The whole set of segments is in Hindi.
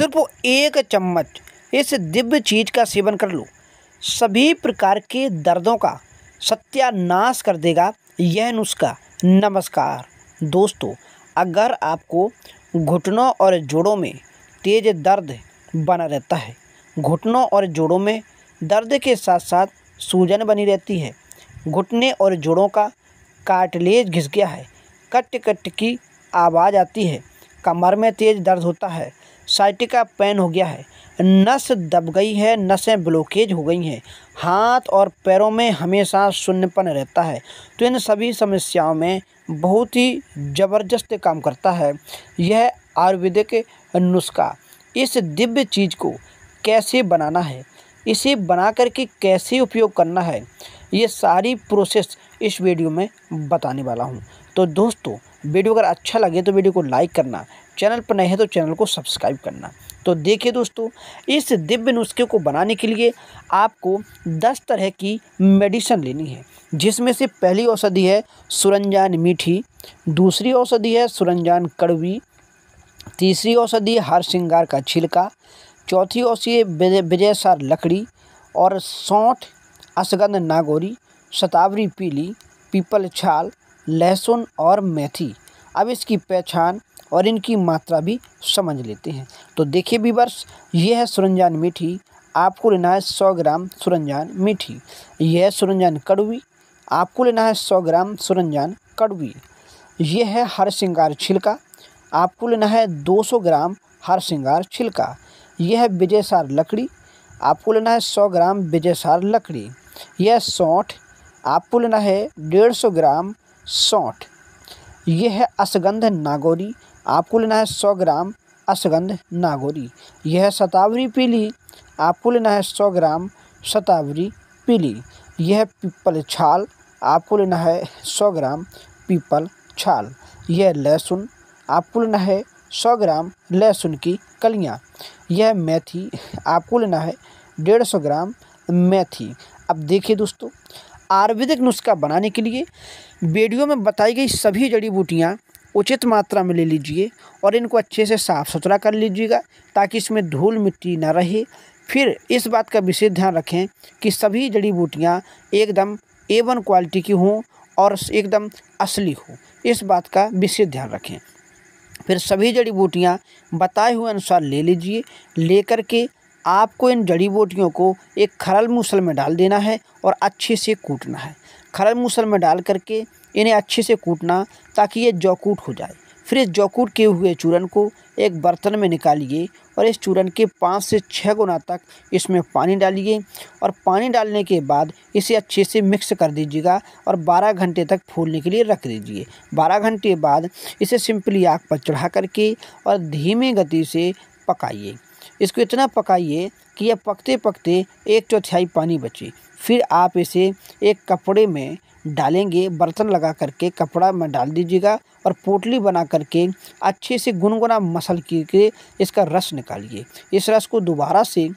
सिर्फ एक चम्मच इस दिव्य चीज़ का सेवन कर लो सभी प्रकार के दर्दों का सत्यानाश कर देगा यह नुस्खा नमस्कार दोस्तों अगर आपको घुटनों और जोड़ों में तेज दर्द बना रहता है घुटनों और जोड़ों में दर्द के साथ साथ सूजन बनी रहती है घुटने और जोड़ों का काटलेज घिस गया है कट कट की आवाज़ आती है कमर में तेज़ दर्द होता है साइटिका पैन हो गया है नस दब गई है नसें ब्लॉकेज हो गई हैं हाथ और पैरों में हमेशा शून्यपन रहता है तो इन सभी समस्याओं में बहुत ही ज़बरदस्त काम करता है यह आयुर्वेदिक नुस्खा इस दिव्य चीज़ को कैसे बनाना है इसे बना कर के कैसे उपयोग करना है ये सारी प्रोसेस इस वीडियो में बताने वाला हूँ तो दोस्तों वीडियो अगर अच्छा लगे तो वीडियो को लाइक करना चैनल पर नए हैं तो चैनल को सब्सक्राइब करना तो देखिए दोस्तों इस दिव्य नुस्खे को बनाने के लिए आपको दस तरह की मेडिसन लेनी है जिसमें से पहली औषधि है सुरंजान मीठी दूसरी औषधि है सुरंजान कड़वी तीसरी औषधि हर श्रृंगार का छिलका चौथी औषधि है विजयसार लकड़ी और सौठ असगंध नागौरी शतावरी पीली पीपल छाल लहसुन और मेथी अब इसकी पहचान और इनकी मात्रा भी समझ लेते हैं तो देखिए बीवर्स यह है सुरंजान मीठी आपको लेना है सौ ग्राम सुरंजान मीठी यह है सुरंजान कड़वी आपको लेना है सौ ग्राम सुरंजान कड़वी यह है हर श्रृंगार छिलका आपको लेना है दो सौ ग्राम हर श्रृंगार छिलका यह है विजयसार लकड़ी आपको लेना है सौ ग्राम विजयसार लकड़ी यह सौठ आपको लेना है डेढ़ सौ ग्राम सौठ ये है असगंध नागौरी आपको लेना है सौ ग्राम असगंध नागौरी यह है शतावरी पीली आपको लेना है सौ ग्राम शतावरी पीली यह है पीपल छाल आपको लेना है सौ ग्राम पीपल छाल यह लहसुन आपको लेना है सौ ग्राम लहसुन की कलियाँ यह मेथी आपको लेना है डेढ़ सौ ग्राम मेथी अब देखिए दोस्तों आयुर्वेदिक नुस्खा बनाने के लिए वीडियो में बताई गई सभी जड़ी बूटियाँ उचित मात्रा में ले लीजिए और इनको अच्छे से साफ़ सुथरा कर लीजिएगा ताकि इसमें धूल मिट्टी ना रहे फिर इस बात का विशेष ध्यान रखें कि सभी जड़ी बूटियाँ एकदम ए वन क्वालिटी की हों और एकदम असली हो इस बात का विशेष ध्यान रखें फिर सभी जड़ी बूटियाँ बताए हुए अनुसार ले लीजिए लेकर के आपको इन जड़ी बूटियों को एक खरल मूसल में डाल देना है और अच्छे से कूटना है खरल मूसल में डाल करके इन्हें अच्छे से कूटना ताकि ये जौकूट हो जाए फिर इस जौकूट किए हुए चूरन को एक बर्तन में निकालिए और इस चूरन के पाँच से छः गुना तक इसमें पानी डालिए और पानी डालने के बाद इसे अच्छे से मिक्स कर दीजिएगा और 12 घंटे तक फूलने के लिए रख दीजिए 12 घंटे बाद इसे सिंपली आग पर चढ़ा करके और धीमी गति से पकाइए इसको इतना पकाइए कि यह पकते पकते एक चौथाई पानी बचे फिर आप इसे एक कपड़े में डालेंगे बर्तन लगा करके कपड़ा में डाल दीजिएगा और पोटली बना करके अच्छे से गुनगुना मसल करके इसका रस निकालिए इस रस को दोबारा से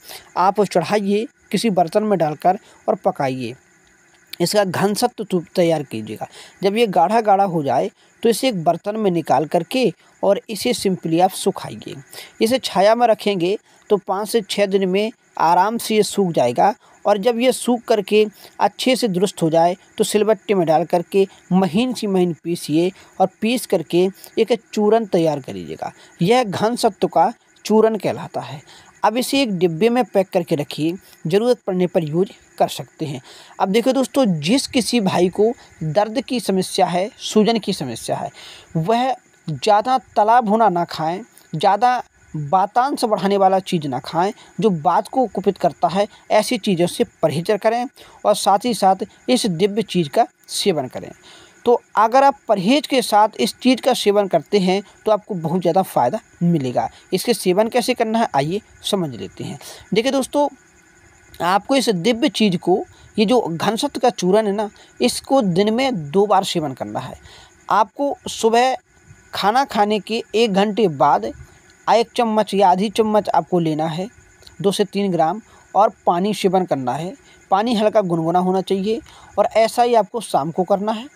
आप चढ़ाइए किसी बर्तन में डालकर और पकाइए इसका घनसत्व तो तैयार कीजिएगा जब ये गाढ़ा गाढ़ा हो जाए तो इसे एक बर्तन में निकाल करके और इसे सिंपली आप सुखाइए इसे छाया में रखेंगे तो पाँच से छः दिन में आराम से ये सूख जाएगा और जब ये सूख करके अच्छे से दुरुस्त हो जाए तो सिलबट्टे में डाल करके महीन सी महीन पीसिए और पीस करके एक चूरन तैयार करीजिएगा यह घन सत्व का चूरन कहलाता है अब इसे एक डिब्बे में पैक करके रखिए ज़रूरत पड़ने पर यूज कर सकते हैं अब देखो दोस्तों जिस किसी भाई को दर्द की समस्या है सूजन की समस्या है वह ज़्यादा तला भुना ना खाएं ज़्यादा बातांश बढ़ाने वाला चीज़ ना खाएं जो बात को कुपित करता है ऐसी चीज़ों से परहेज करें और साथ ही साथ इस दिव्य चीज़ का सेवन करें तो अगर आप परहेज के साथ इस चीज़ का सेवन करते हैं तो आपको बहुत ज़्यादा फ़ायदा मिलेगा इसके सेवन कैसे करना है आइए समझ लेते हैं देखिए दोस्तों आपको इस दिव्य चीज़ को ये जो घनसत्व का चूरन है ना इसको दिन में दो बार सेवन करना है आपको सुबह खाना खाने के एक घंटे बाद एक चम्मच या आधी चम्मच आपको लेना है दो से तीन ग्राम और पानी सेवन करना है पानी हल्का गुनगुना होना चाहिए और ऐसा ही आपको शाम को करना है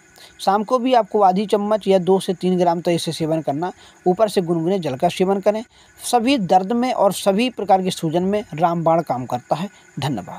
शाम को भी आपको आधी चम्मच या दो से तीन ग्राम तक तो इसे सेवन करना ऊपर से गुनगुने जल का सेवन करें सभी दर्द में और सभी प्रकार की सूजन में रामबाण काम करता है धन्यवाद